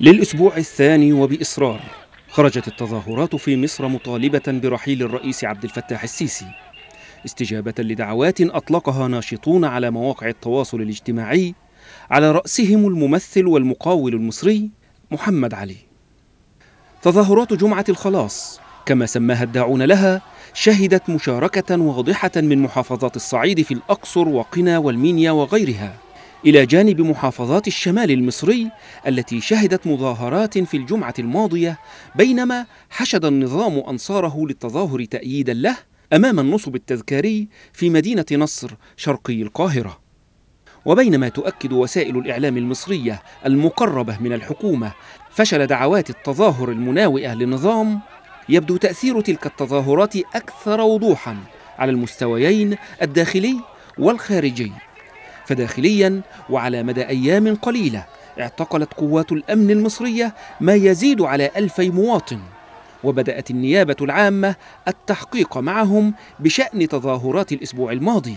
للأسبوع الثاني وبإصرار خرجت التظاهرات في مصر مطالبة برحيل الرئيس عبد الفتاح السيسي استجابة لدعوات أطلقها ناشطون على مواقع التواصل الاجتماعي على رأسهم الممثل والمقاول المصري محمد علي تظاهرات جمعة الخلاص كما سماها الداعون لها شهدت مشاركة واضحة من محافظات الصعيد في الأقصر وقنا والمينيا وغيرها إلى جانب محافظات الشمال المصري التي شهدت مظاهرات في الجمعة الماضية بينما حشد النظام أنصاره للتظاهر تأييدا له أمام النصب التذكاري في مدينة نصر شرقي القاهرة وبينما تؤكد وسائل الإعلام المصرية المقربة من الحكومة فشل دعوات التظاهر المناوئة للنظام يبدو تأثير تلك التظاهرات أكثر وضوحا على المستويين الداخلي والخارجي فداخليا وعلى مدى أيام قليلة اعتقلت قوات الأمن المصرية ما يزيد على ألفي مواطن وبدأت النيابة العامة التحقيق معهم بشأن تظاهرات الأسبوع الماضي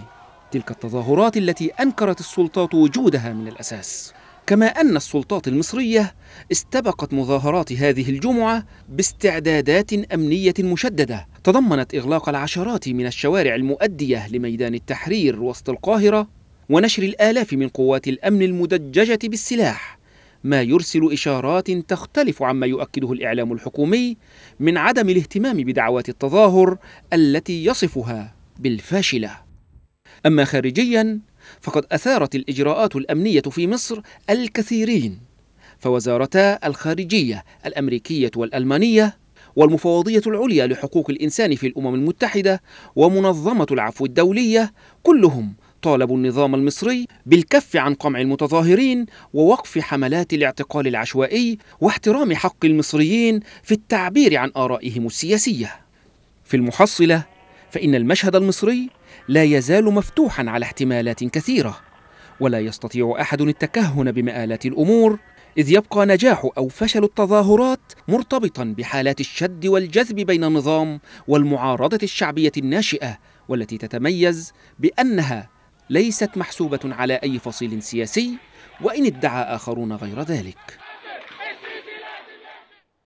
تلك التظاهرات التي أنكرت السلطات وجودها من الأساس كما أن السلطات المصرية استبقت مظاهرات هذه الجمعة باستعدادات أمنية مشددة تضمنت إغلاق العشرات من الشوارع المؤدية لميدان التحرير وسط القاهرة ونشر الآلاف من قوات الأمن المدججة بالسلاح ما يرسل إشارات تختلف عما يؤكده الإعلام الحكومي من عدم الاهتمام بدعوات التظاهر التي يصفها بالفاشلة أما خارجيا فقد أثارت الإجراءات الأمنية في مصر الكثيرين فوزارتا الخارجية الأمريكية والألمانية والمفوضية العليا لحقوق الإنسان في الأمم المتحدة ومنظمة العفو الدولية كلهم طالبوا النظام المصري بالكف عن قمع المتظاهرين ووقف حملات الاعتقال العشوائي واحترام حق المصريين في التعبير عن آرائهم السياسية. في المحصلة فإن المشهد المصري لا يزال مفتوحا على احتمالات كثيرة ولا يستطيع أحد التكهن بمآلات الأمور إذ يبقى نجاح أو فشل التظاهرات مرتبطا بحالات الشد والجذب بين النظام والمعارضة الشعبية الناشئة والتي تتميز بأنها ليست محسوبة على أي فصيل سياسي وإن ادعى آخرون غير ذلك